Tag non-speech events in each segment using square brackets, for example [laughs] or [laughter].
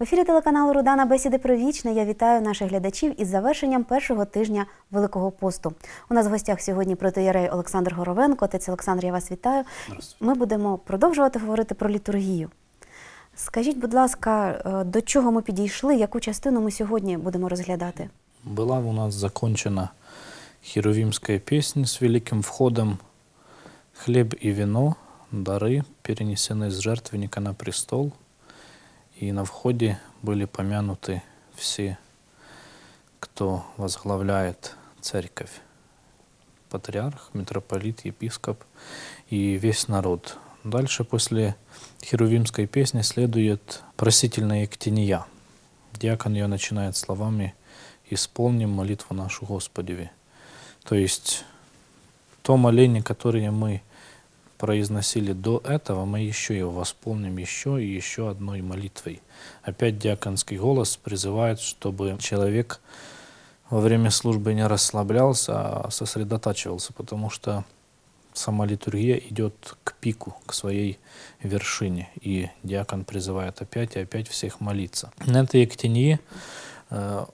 В ефірі телеканалу Рудана Бесіди про вічне. Я вітаю наших глядачів із завершенням першого тижня Великого посту. У нас в гостях сьогодні протиєрей Олександр Горовенко. Отець Олександр, я вас вітаю. Ми будемо продовжувати говорити про літургію. Скажіть, будь ласка, е, до чого ми підійшли? Яку частину ми сьогодні будемо розглядати? Була у нас закончена хіровімська пісня з великим входом хліб і віно, дари перенесені з жертвенника на престол. И на входе были помянуты все, кто возглавляет церковь. Патриарх, митрополит, епископ и весь народ. Дальше после херувимской песни следует просительная ектения. Диакон ее начинает словами «Исполним молитву нашу Господеве». То есть то моление, которое мы произносили до этого, мы еще его восполним еще и еще одной молитвой. Опять диаконский голос призывает, чтобы человек во время службы не расслаблялся, а сосредотачивался, потому что сама литургия идет к пику, к своей вершине, и диакон призывает опять и опять всех молиться. На этой Ектинии э,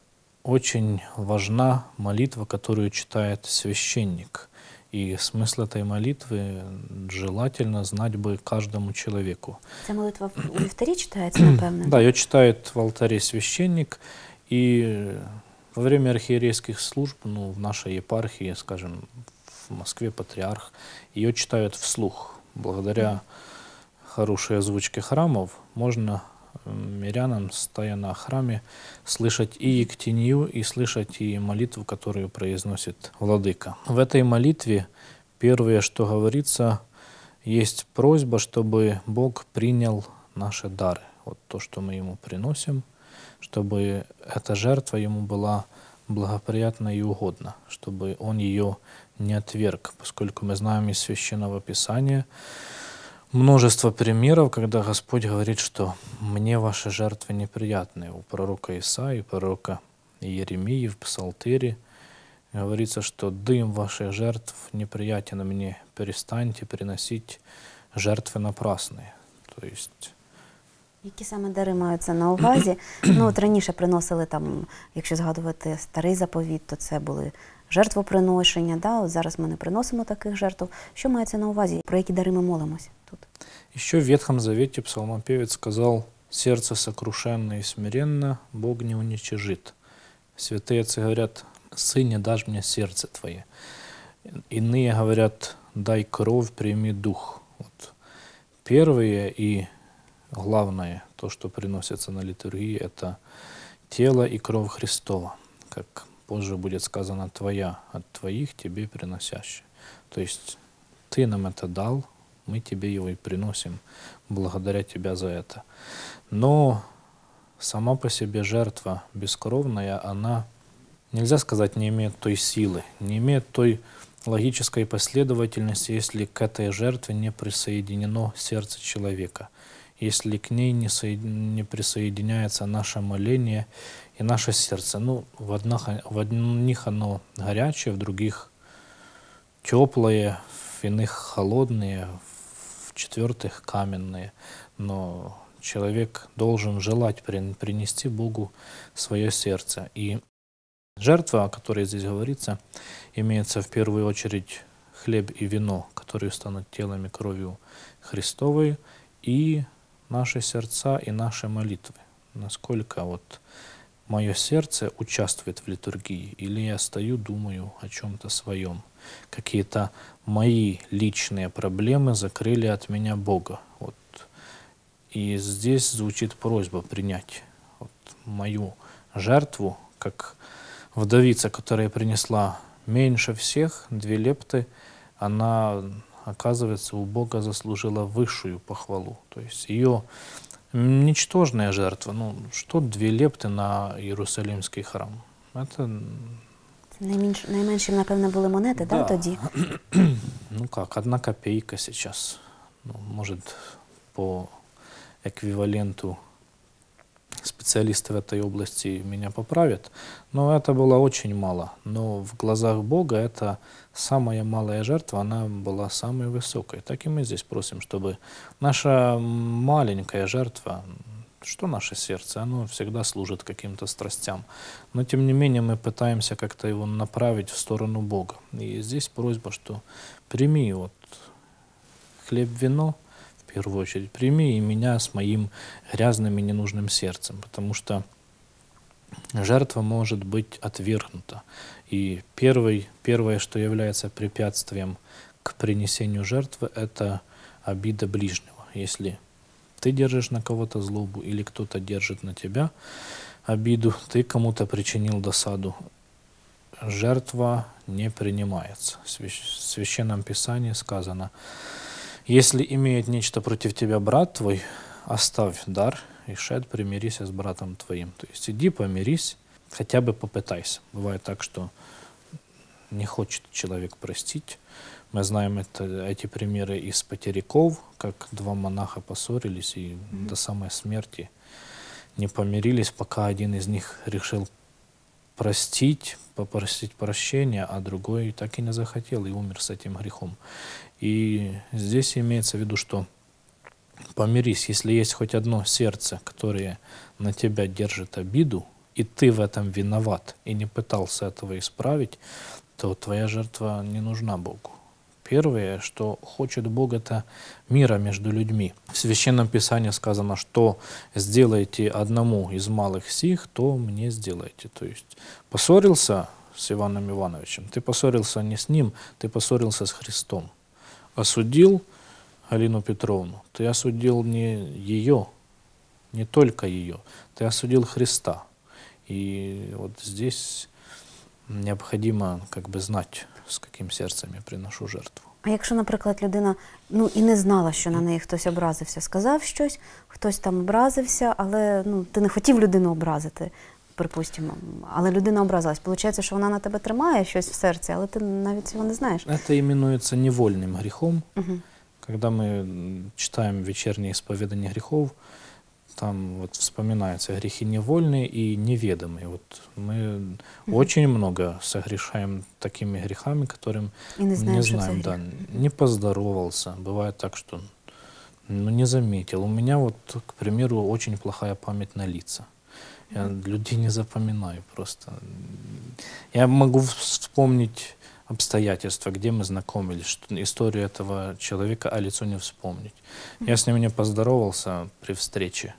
очень важна молитва, которую читает священник – и смысл этой молитвы желательно знать бы каждому человеку. Эта молитва в алтаре читается, напевно? да, ее читает в алтаре священник. И во время архиерейских служб, ну, в нашей епархии, скажем, в Москве патриарх, ее читают вслух. Благодаря хорошей озвучке храмов можно мирянам, стоя на храме, слышать и Ектинию, и слышать и молитву, которую произносит Владыка. В этой молитве первое, что говорится, есть просьба, чтобы Бог принял наши дары. Вот то, что мы Ему приносим, чтобы эта жертва Ему была благоприятна и угодна, чтобы Он ее не отверг, поскольку мы знаем из Священного Писания, множество примеров, когда Господь говорит, что «мне ваши жертвы неприятны». У пророка Исаи, пророка Еремии в Псалтере говорится, что «дым ваших жертв неприятен мне, перестаньте приносить жертвы напрасные». То есть які саме дари маються на увазі? Ну от раніше приносили там, якщо згадувати старий заповіт, то це були жертвоприношення. Да? От Зараз ми не приносимо таких жертв. Що мається на увазі, про які дари ми молимося тут? Еще в Ветхом Завете псалмопевец сказал «Сердце сокрушенно и смиренно Бог не уничижит». Святые отцы говорят «Сыне, дашь мне сердце твое». Иные говорят «Дай кровь, прими дух». Вот. Первое и главное, то, что приносится на литургии, это тело и кровь Христова, как позже будет сказано «твоя», от твоих тебе приносящие, То есть ты нам это дал, мы тебе его и приносим, благодаря тебя за это. Но сама по себе жертва бескровная, она, нельзя сказать, не имеет той силы, не имеет той логической последовательности, если к этой жертве не присоединено сердце человека – если к ней не, соед... не присоединяется наше моление и наше сердце. Ну, в, одних, в одних оно горячее, в других теплое, в иных холодные, в четвертых каменные. Но человек должен желать принести Богу свое сердце. И жертва, о которой здесь говорится, имеется в первую очередь хлеб и вино, которые станут телами и кровью Христовой, и наши сердца и наши молитвы. Насколько вот мое сердце участвует в литургии, или я стою, думаю о чем-то своем. Какие-то мои личные проблемы закрыли от меня Бога. Вот. И здесь звучит просьба принять вот мою жертву, как вдовица, которая принесла меньше всех, две лепты, она оказывается, у Бога заслужила высшую похвалу. То есть ее ничтожная жертва, ну что две лепты на Иерусалимский храм? Это Найменш... Найменшим, напевно, были монеты, да. да, тоді? [clears throat] ну как, одна копейка сейчас. Ну, может, по эквиваленту специалисты в этой области меня поправят, но это было очень мало. Но в глазах Бога это самая малая жертва, она была самой высокой. Так и мы здесь просим, чтобы наша маленькая жертва, что наше сердце, оно всегда служит каким-то страстям. Но тем не менее мы пытаемся как-то его направить в сторону Бога. И здесь просьба, что прими вот хлеб, вино – в первую очередь, прими и меня с моим грязным и ненужным сердцем, потому что жертва может быть отвергнута. И первый, первое, что является препятствием к принесению жертвы, это обида ближнего. Если ты держишь на кого-то злобу или кто-то держит на тебя обиду, ты кому-то причинил досаду, жертва не принимается. В Священном Писании сказано – если имеет нечто против тебя брат твой, оставь дар, и шед, примирись с братом твоим. То есть иди, помирись, хотя бы попытайся. Бывает так, что не хочет человек простить. Мы знаем это, эти примеры из потеряков, как два монаха поссорились и mm-hmm. до самой смерти не помирились, пока один из них решил простить, попросить прощения, а другой так и не захотел и умер с этим грехом. И здесь имеется в виду, что помирись, если есть хоть одно сердце, которое на тебя держит обиду, и ты в этом виноват, и не пытался этого исправить, то твоя жертва не нужна Богу. Первое, что хочет Бог, это мира между людьми. В Священном Писании сказано, что сделайте одному из малых сих, то мне сделайте. То есть поссорился с Иваном Ивановичем, ты поссорился не с ним, ты поссорился с Христом. Осудил Алину Петровну, ты осудил не ее, не только ее, ты осудил Христа. И вот здесь необходимо как бы знать, З яким серцем я приношу жертву. А якщо, наприклад, людина ну і не знала, що на неї хтось образився, сказав щось, хтось там образився, але ну ти не хотів людину образити, припустимо, але людина образилась. Получається, що вона на тебе тримає щось в серці, але ти навіть цього не знаєш. Це іменується невольним гріхом. Угу. Когда мы читаем вечерние исповедания грехов, там вот вспоминается грехи невольные и неведомые. Вот мы угу. очень много согрешаем такими грехами, которым и не знаем, не, знаем, да, не поздоровался. Бывает так, что ну, не заметил. У меня вот, к примеру, очень плохая память на лица. Я mm людей не запоминаю просто. Я могу вспомнить обстоятельства, где мы знакомились, что историю этого человека, а лицо не вспомнить. Я с ним не поздоровался при встрече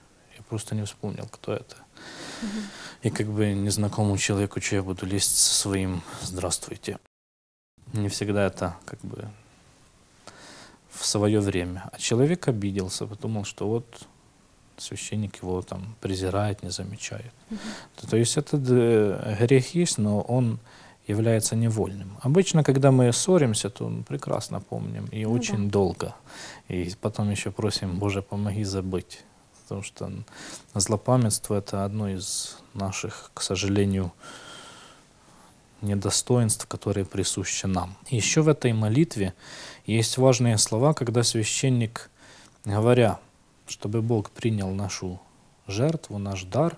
просто не вспомнил, кто это. И как бы незнакомому человеку, что я буду лезть со своим «здравствуйте». Не всегда это как бы в свое время. А человек обиделся, подумал, что вот священник его там презирает, не замечает. Угу. То, то есть этот э, грех есть, но он является невольным. Обычно, когда мы ссоримся, то мы прекрасно помним и ну, очень да. долго. И потом еще просим, Боже, помоги забыть потому что злопамятство – это одно из наших, к сожалению, недостоинств, которые присущи нам. Еще в этой молитве есть важные слова, когда священник, говоря, чтобы Бог принял нашу жертву, наш дар,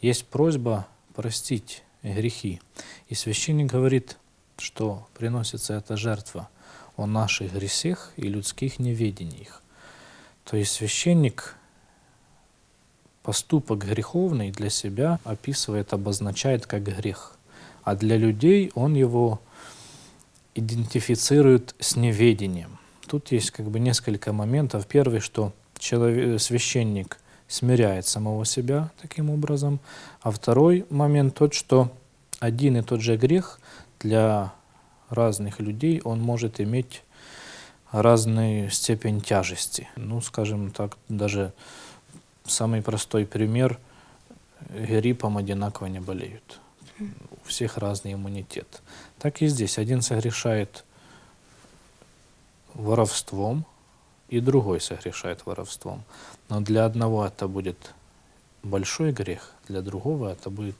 есть просьба простить грехи. И священник говорит, что приносится эта жертва о наших грехах и людских неведениях. То есть священник Поступок греховный для себя описывает, обозначает как грех, а для людей он его идентифицирует с неведением. Тут есть как бы несколько моментов. Первый, что человек, э, священник смиряет самого себя таким образом. А второй момент тот, что один и тот же грех для разных людей, он может иметь разную степень тяжести. Ну, скажем так, даже самый простой пример. Гриппом одинаково не болеют. У всех разный иммунитет. Так и здесь. Один согрешает воровством, и другой согрешает воровством. Но для одного это будет большой грех, для другого это будет,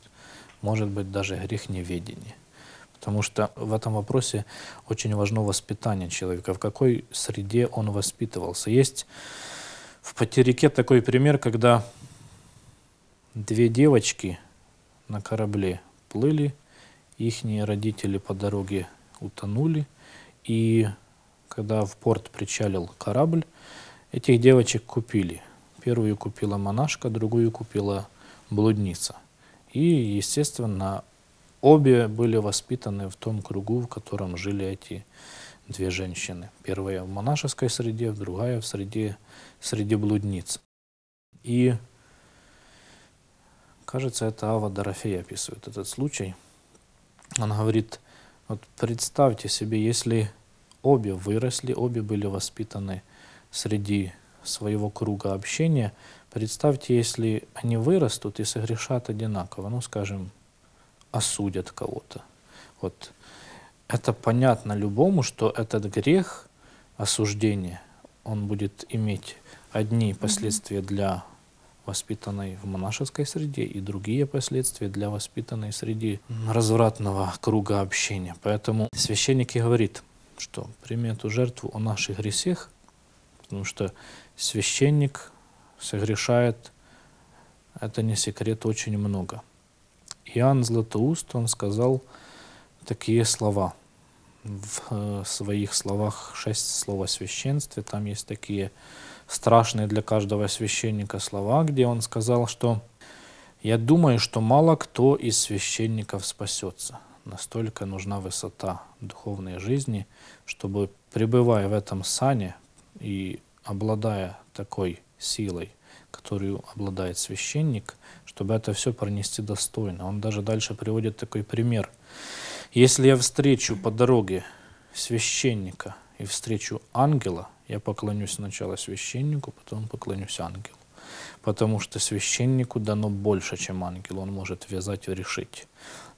может быть, даже грех неведения. Потому что в этом вопросе очень важно воспитание человека, в какой среде он воспитывался. Есть в Потерике такой пример, когда две девочки на корабле плыли, их родители по дороге утонули, и когда в порт причалил корабль, этих девочек купили. Первую купила монашка, другую купила блудница. И, естественно, обе были воспитаны в том кругу, в котором жили эти девочки две женщины. Первая в монашеской среде, другая в среде, среди блудниц. И, кажется, это Ава Дорофей описывает этот случай. Он говорит, вот представьте себе, если обе выросли, обе были воспитаны среди своего круга общения, представьте, если они вырастут и согрешат одинаково, ну, скажем, осудят кого-то. Вот это понятно любому, что этот грех осуждение, он будет иметь одни последствия для воспитанной в монашеской среде и другие последствия для воспитанной среди развратного круга общения. Поэтому священник и говорит, что прими эту жертву о наших грехах, потому что священник согрешает, это не секрет, очень много. Иоанн Златоуст, он сказал, такие слова. В э, своих словах шесть слов о священстве. Там есть такие страшные для каждого священника слова, где он сказал, что «Я думаю, что мало кто из священников спасется. Настолько нужна высота духовной жизни, чтобы, пребывая в этом сане и обладая такой силой, которую обладает священник, чтобы это все пронести достойно. Он даже дальше приводит такой пример – если я встречу по дороге священника и встречу ангела, я поклонюсь сначала священнику, потом поклонюсь ангелу. Потому что священнику дано больше, чем ангелу. Он может вязать и решить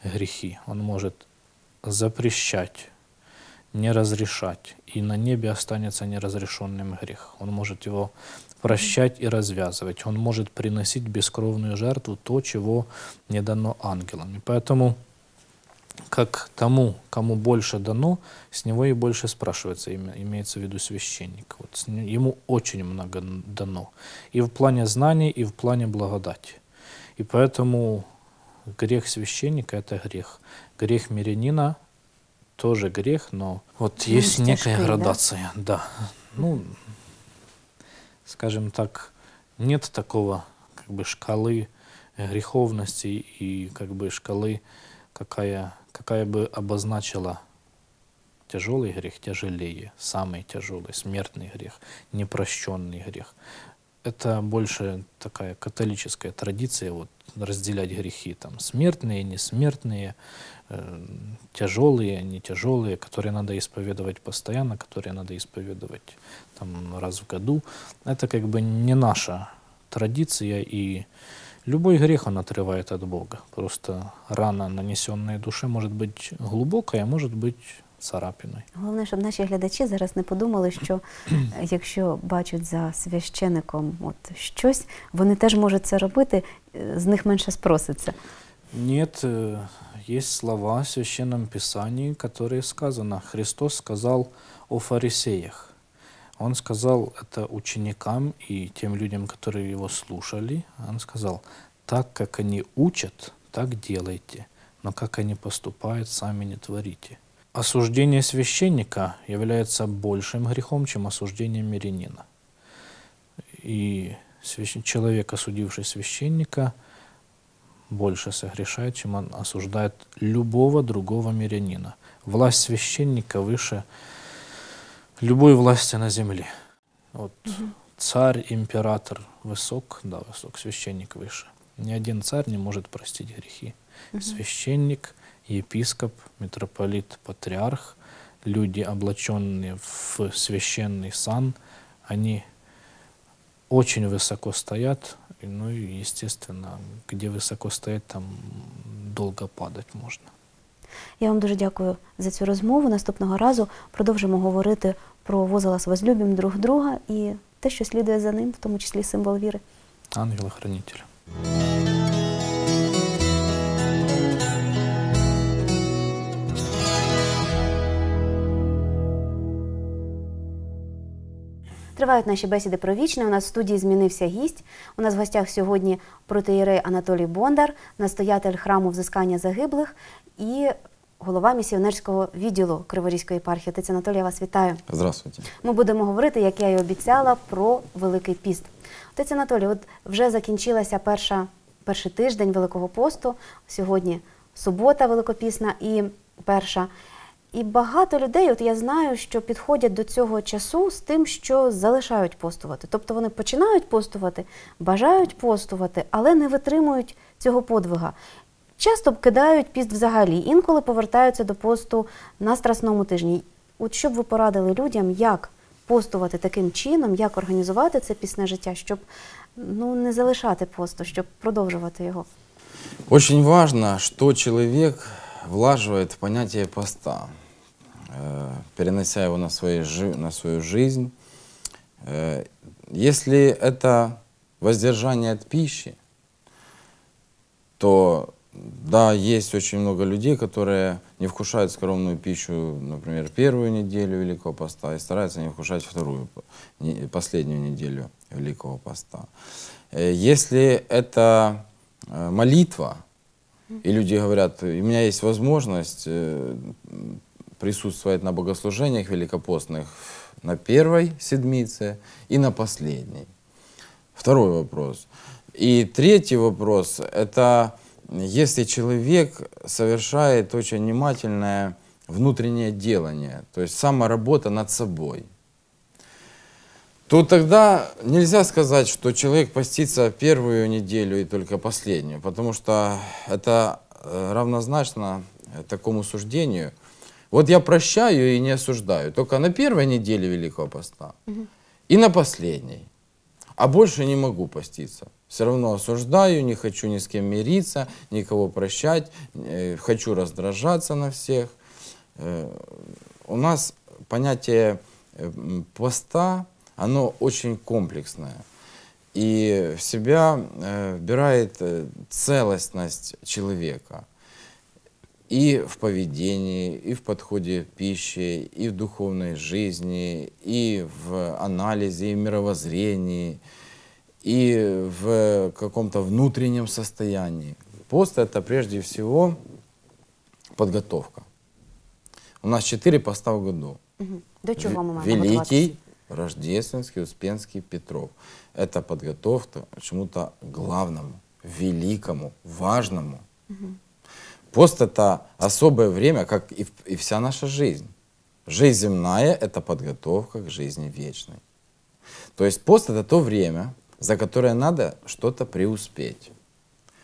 грехи. Он может запрещать, не разрешать. И на небе останется неразрешенным грех. Он может его прощать и развязывать. Он может приносить бескровную жертву то, чего не дано ангелам. И поэтому как тому, кому больше дано, с него и больше спрашивается, имеется в виду священник. Вот, ему очень много дано. И в плане знаний, и в плане благодати. И поэтому грех священника – это грех. Грех мирянина – тоже грех, но вот ну, есть некая тяжкой, градация. Да? да. Ну, скажем так, нет такого как бы шкалы греховности и как бы шкалы, какая какая бы обозначила тяжелый грех, тяжелее, самый тяжелый, смертный грех, непрощенный грех. Это больше такая католическая традиция, вот, разделять грехи, там, смертные, несмертные, э, тяжелые, не тяжелые, которые надо исповедовать постоянно, которые надо исповедовать там раз в году. Это как бы не наша традиция и Любой грех, он отрывает от Бога. Просто рана, нанесенная душе, может быть глубокая, может быть царапиной. Головне, щоб наші глядачі зараз не подумали, що [clears throat] якщо бачать за священником от щось, вони теж можуть це робити, е, з них менше спроситься. Нет, е, есть слова в Священном Писании, которые сказано. Христос сказал о фарисеях. Он сказал это ученикам и тем людям, которые его слушали. Он сказал, так как они учат, так делайте, но как они поступают, сами не творите. Осуждение священника является большим грехом, чем осуждение мирянина. И человек, осудивший священника, больше согрешает, чем он осуждает любого другого мирянина. Власть священника выше любой власти на земле. Вот угу. царь, император высок, да, высок, священник выше. Ни один царь не может простить грехи. Угу. Священник, епископ, митрополит, патриарх, люди, облаченные в священный сан, они очень высоко стоят, ну и, естественно, где высоко стоять, там долго падать можно. Я вам дуже дякую за цю розмову. Наступного разу продовжимо говорити про возглас возлюбім друг друга і те, що слідує за ним, в тому числі символ віри. Ангел-хранитель. Тривають наші бесіди про вічне. У нас в студії змінився гість. У нас в гостях сьогодні протиєрей Анатолій Бондар, настоятель храму взискання загиблих і голова місіонерського відділу Криворізької єпархії. Отець Анатолій, я вас вітаю. Здравствуйте. Ми будемо говорити, як я і обіцяла, про Великий Піст. Отець Анатолій, от вже закінчилася перша, перший тиждень Великого посту. Сьогодні субота великопісна і перша. І багато людей, от я знаю, що підходять до цього часу з тим, що залишають постувати. Тобто вони починають постувати, бажають постувати, але не витримують цього подвига. Часто кидають піст взагалі, інколи повертаються до посту на страсному тижні. От щоб ви порадили людям, як постувати таким чином, як організувати це пісне життя, щоб ну, не залишати посту, щоб продовжувати його? Очень важно, что человек влаживает понятие поста, э, перенося его на, свои, на свою жизнь. Э, если это воздержание от пищи, то да, есть очень много людей, которые не вкушают скромную пищу, например, первую неделю Великого Поста и стараются не вкушать вторую, последнюю неделю Великого Поста. Э, если это э, молитва, и люди говорят, у меня есть возможность э, присутствовать на богослужениях великопостных на первой седмице и на последней. Второй вопрос. И третий вопрос – это если человек совершает очень внимательное внутреннее делание, то есть саморабота над собой – то тогда нельзя сказать, что человек постится первую неделю и только последнюю, потому что это э, равнозначно э, такому суждению. Вот я прощаю и не осуждаю, только на первой неделе Великого Поста угу. и на последней. А больше не могу поститься. Все равно осуждаю, не хочу ни с кем мириться, никого прощать, э, хочу раздражаться на всех. у нас понятие поста оно очень комплексное. И в себя э, вбирает э, целостность человека и в поведении, и в подходе к пище, и в духовной жизни, и в анализе, и в мировоззрении, и в каком-то внутреннем состоянии. Пост — это прежде всего подготовка. У нас четыре поста в году. Угу. До чего вам Великий, Рождественский, Успенский, Петров. Это подготовка к чему-то главному, великому, важному. Угу. Пост — это особое время, как и, и вся наша жизнь. Жизнь земная — это подготовка к жизни вечной. То есть пост — это то время, за которое надо что-то преуспеть,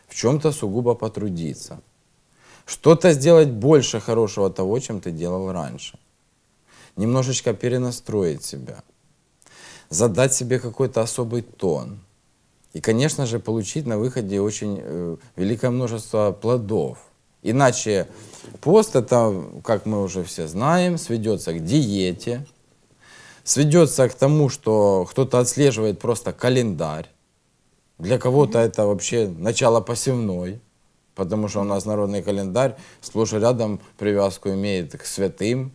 в чем-то сугубо потрудиться, что-то сделать больше хорошего того, чем ты делал раньше, немножечко перенастроить себя — задать себе какой-то особый тон. И, конечно же, получить на выходе очень э, великое множество плодов. Иначе пост это, как мы уже все знаем, сведется к диете, сведется к тому, что кто-то отслеживает просто календарь. Для кого-то это вообще начало посевной, потому что у нас народный календарь сплошь рядом привязку имеет к святым.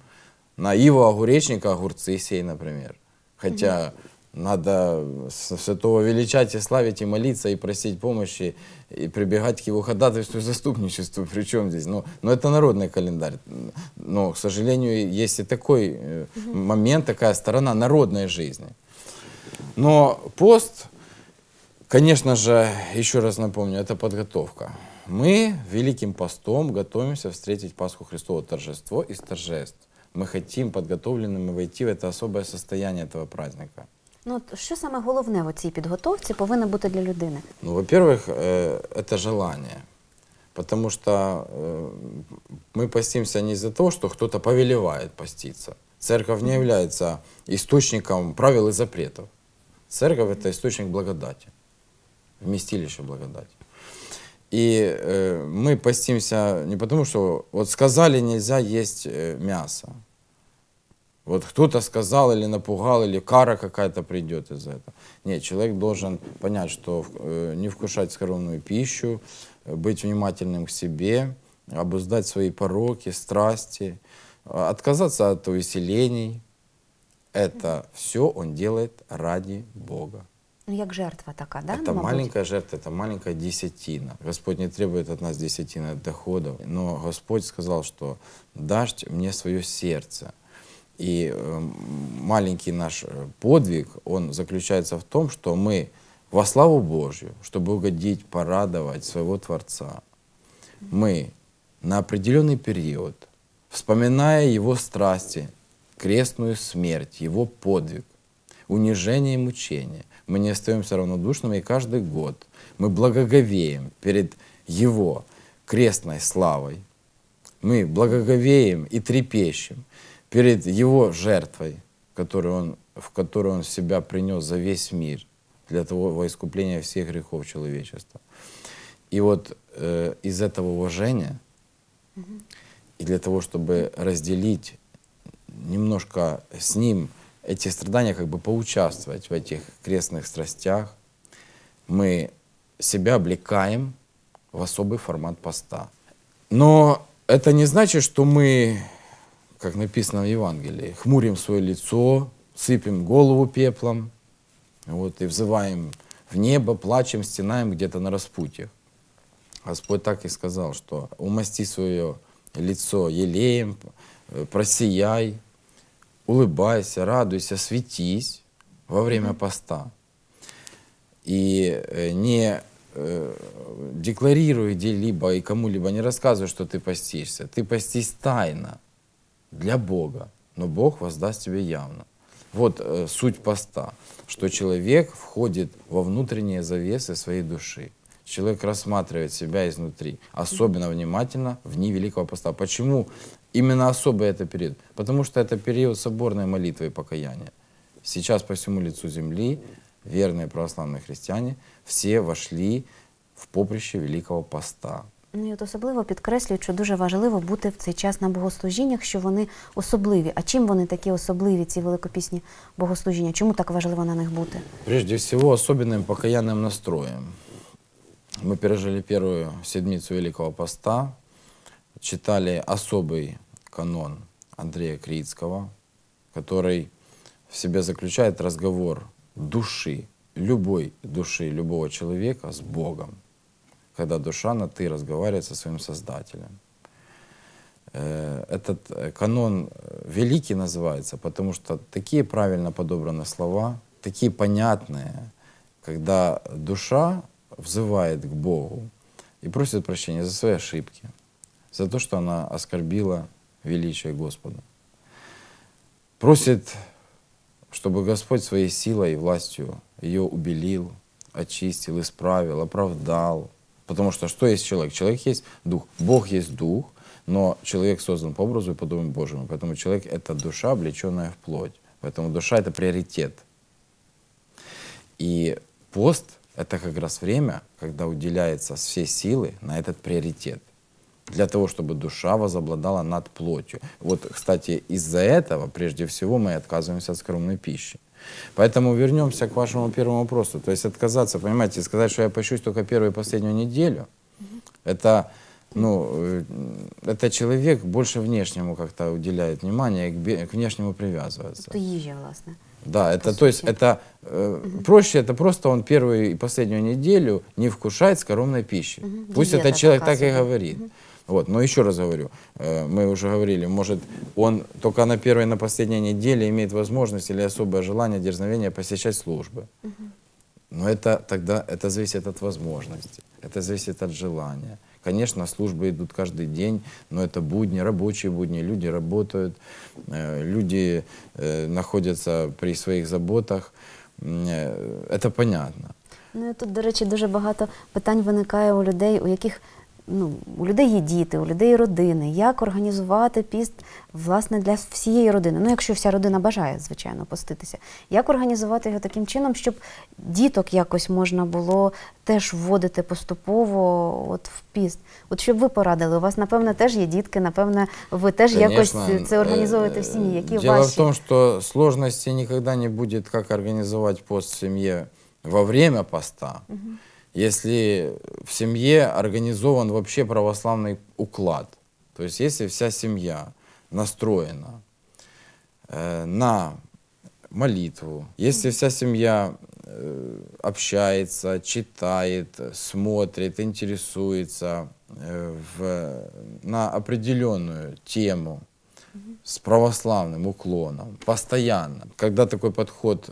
На Иву огуречника огурцы сей, например. Хотя угу. надо святого величать и славить, и молиться, и просить помощи, и прибегать к его ходатайству и заступничеству. [laughs] Причем здесь? Но, ну, но ну, это народный календарь. Но, к сожалению, есть и такой угу. момент, такая сторона народной жизни. Но пост, конечно же, еще раз напомню, это подготовка. Мы великим постом готовимся встретить Пасху Христову торжество из торжеств мы хотим подготовленными войти в это особое состояние этого праздника. Ну, что самое главное головне в цій підготовці повинно быть для людини? Ну, во-первых, э, это желание. Потому что э, мы постимся не из-за того, что кто-то повелевает поститься. Церковь не является источником правил и запретов. Церковь — это источник благодати, вместилище благодати. И э, мы постимся не потому, что вот сказали нельзя есть э, мясо. Вот кто-то сказал или напугал, или кара какая-то придет из этого. Нет, человек должен понять, что э, не вкушать скромную пищу, быть внимательным к себе, обуздать свои пороки, страсти, отказаться от увеселений. Это все он делает ради Бога. Ну, як жертва така, да? Это мабуть? маленькая жертва, это маленькая десятина. Господь не требует от нас десятины доходов, но Господь сказал, что дашь мне свое сердце. И э, маленький наш э, подвиг, он заключается в том, что мы во славу Божью, чтобы угодить, порадовать своего Творца, мы на определенный период, вспоминая его страсти, крестную смерть, его подвиг, унижение и мучение. Мы не остаемся равнодушными, и каждый год мы благоговеем перед Его крестной славой. Мы благоговеем и трепещем перед Его жертвой, которую он, в которую Он себя принес за весь мир для того во искупления всех грехов человечества. И вот э, из этого уважения и для того, чтобы разделить немножко с ним эти страдания, как бы поучаствовать в этих крестных страстях, мы себя облекаем в особый формат поста. Но это не значит, что мы, как написано в Евангелии, хмурим свое лицо, сыпем голову пеплом, вот, и взываем в небо, плачем, стенаем где-то на распутьях. Господь так и сказал, что умасти свое лицо елеем, просияй, улыбайся, радуйся, светись во время поста. И э, не э, декларируй где-либо и кому-либо не рассказывай, что ты постишься. Ты постись тайно для Бога, но Бог воздаст тебе явно. Вот э, суть поста, что человек входит во внутренние завесы своей души. Человек рассматривает себя изнутри, особенно внимательно в дни Великого Поста. Почему Именно особо это период, потому что это период соборной молитвы и покаяния. Сейчас по всему лицу земли верные православные христиане все вошли в поприще Великого Поста. Ну і от особливо підкреслюють, що дуже важливо бути в цей час на богослужіннях, що вони особливі. А чим вони такі особливі, ці великопісні богослужіння? Чому так важливо на них бути? Прежде всего, особенным покаянным настроем. Мы пережили першу седмицу Великого Поста, читали особый канон Андрея Крицкого, который в себе заключает разговор души, любой души, любого человека с Богом, когда душа на «ты» разговаривает со своим Создателем. Э, этот э, канон э, великий называется, потому что такие правильно подобраны слова, такие понятные, когда душа взывает к Богу и просит прощения за свои ошибки, за то, что она оскорбила величие Господа. Просит, чтобы Господь своей силой и властью ее убелил, очистил, исправил, оправдал. Потому что что есть человек? Человек есть дух. Бог есть дух, но человек создан по образу и подобию Божьему. Поэтому человек — это душа, облеченная в плоть. Поэтому душа — это приоритет. И пост — это как раз время, когда уделяется все силы на этот приоритет для того, чтобы душа возобладала над плотью. Вот, кстати, из-за этого, прежде всего, мы отказываемся от скромной пищи. Поэтому вернемся к вашему первому вопросу. То есть отказаться, понимаете, сказать, что я пощусь только первую и последнюю неделю, это, ну, э, это человек больше внешнему как-то уделяет внимание, к, к внешнему привязывается. Это ежа, власне. Да, это, то есть это э, проще, это просто он первую и последнюю неделю не вкушает скоромной пищи. Пусть этот человек так и говорит. Вот. Но еще раз говорю, э, мы уже говорили, может, он только на первой, на последней неделе имеет возможность или особое желание, дерзновение посещать службы. Но это тогда, это зависит от возможности, это зависит от желания. Конечно, службы идут каждый день, но это будни, рабочие будни, люди работают, э, люди э, находятся при своих заботах. Это понятно. Ну і тут, до речі, дуже багато питань виникає у людей, у яких ну, у людей є діти, у людей є родини, як організувати піст власне для всієї родини. Ну, якщо вся родина бажає, звичайно, поститися, як організувати його таким чином, щоб діток якось можна було теж вводити поступово от в піст? От щоб ви порадили, у вас, напевно, теж є дітки, напевно, ви теж Конечно. якось це е, організовуєте в сім'ї. Які Дело ваші? в тому, що сложності ніколи не буде, як організувати пост в сім'ї во время поста. Угу. если в семье организован вообще православный уклад, то есть если вся семья настроена э, на молитву, если вся семья э, общается, читает, смотрит, интересуется э, в, на определенную тему с православным уклоном, постоянно, когда такой подход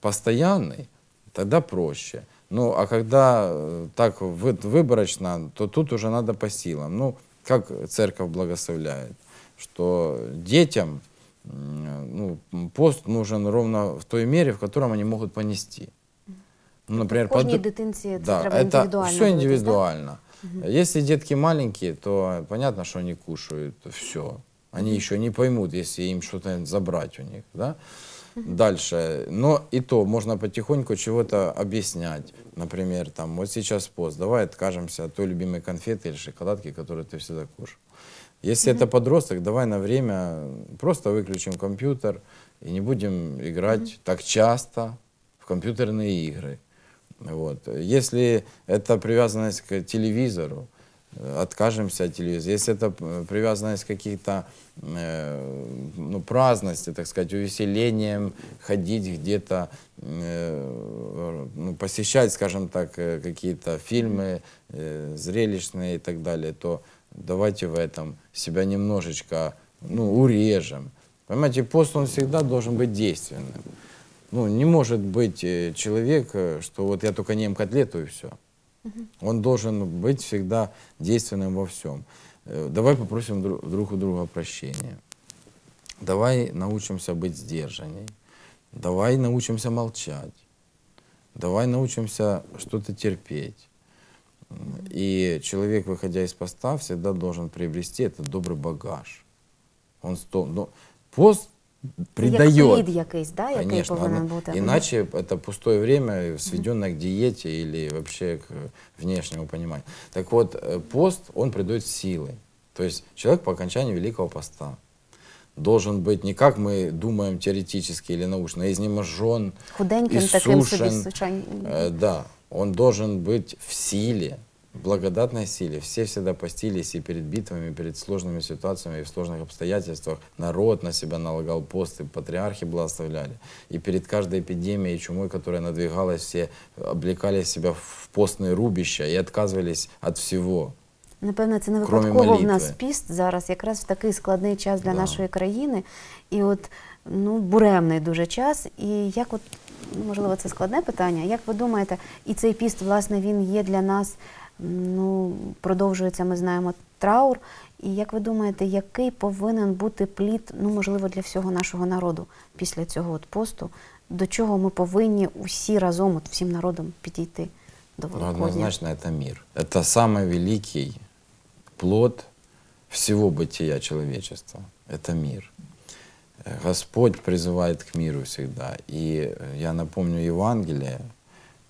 постоянный, тогда проще. Ну, а когда э, так выборочно, то тут уже надо по силам. Ну, как церковь благословляет, что детям ну, пост нужен ровно в той мере, в котором они могут понести. Ну, например, под... детинці это да, это Все индивидуально. Да? Если детки маленькие, то понятно, что они кушают все. Они угу. еще не поймут, если им что-то забрать у них. Да? Дальше. Но и то можно потихоньку чего-то объяснять. Например, там, вот сейчас пост, давай откажемся от той любимой конфеты или шоколадки, которую ты всегда кушаешь. Если mm -hmm. это подросток, давай на время просто выключим компьютер и не будем играть mm -hmm. так часто в компьютерные игры. Вот. Если это привязанность к телевизору, откажемся от телевизора. Если это э, привязанность к каких-то э, ну, праздности, так сказать, увеселением, ходить где-то, э, ну, посещать, скажем так, э, какие-то фильмы э, зрелищные и так далее, то давайте в этом себя немножечко ну, урежем. Понимаете, пост он всегда должен быть действенным. Ну, не может быть э, человек, что вот я только не ем котлету и все. Он должен быть всегда действенным во всем. Э, давай попросим друг у друга прощения. Давай научимся быть сдержанней. Давай научимся молчать. Давай научимся что-то терпеть. И человек, выходя из поста, всегда должен приобрести этот добрый багаж. Он сто... Но пост придає. Як плід да, Конечно, повинен бути. Іначе це пустое время, э, сведенное к диете или вообще к э, внешнему пониманию. Так вот, э, пост, он придает силы. То есть человек по окончанию Великого Поста должен быть не как мы думаем теоретически или научно, а изнеможен, Худеньким, иссушен. Таким себе, э, да, он должен быть в силе, благодатной силе. Все всегда постились и перед битвами, и перед сложными ситуациями, и в сложных обстоятельствах. Народ на себя налагал посты, патриархи благословляли. И перед каждой эпидемией и чумой, которая надвигалась, все облекали себя в постные рубища и отказывались от всего. Напевне, це не випадково в нас піст зараз, якраз в такий складний час для да. нашої країни. І от ну буремний дуже час. І як от ну, можливо це складне питання? Як ви думаєте, і цей піст, власне, він є для нас? Ну, продовжується, ми знаємо траур. І як ви думаєте, який повинен бути плід, ну можливо, для всього нашого народу після цього от посту? До чого ми повинні усі разом, от всім народом, підійти до ну, Великодня? Ну, однозначно, це мир. Це найвеликий плод всього бытия человечества. Это мир. Господь призывает к миру всегда. И е, я напомню Евангелие,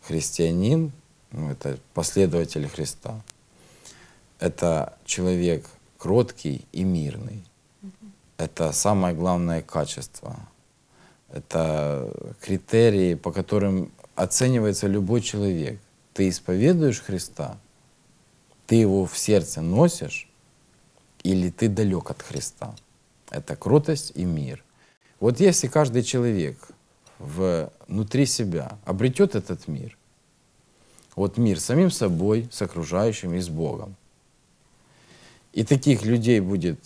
христианин ну, это последователь Христа. Это человек кроткий и мирный. Это самое главное качество. Это критерии, по которым оценивается любой человек. Ты исповедуешь Христа, ты его в сердце носишь, или ты далек от Христа. Это кротость и мир. Вот если каждый человек внутри себя обретет этот мир, вот мир самим собой, с окружающим и с Богом. И таких людей будет,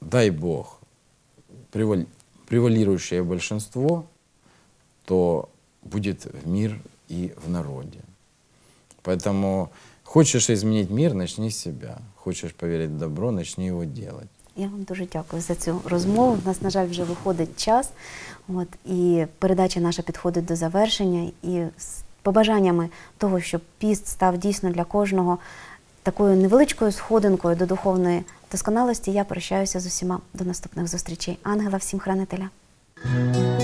дай Бог, превалирующее большинство, то будет в мир и в народе. Поэтому хочешь изменить мир, начни с себя. Хочешь поверить в добро, начни его делать. Я вам дуже дякую за цю розмову. У нас, на жаль, вже виходить час. От і передача наша підходить до завершення. І побажаннями того, щоб піст став дійсно для кожного такою невеличкою сходинкою до духовної досконалості, я прощаюся з усіма до наступних зустрічей. Ангела всім хранителя.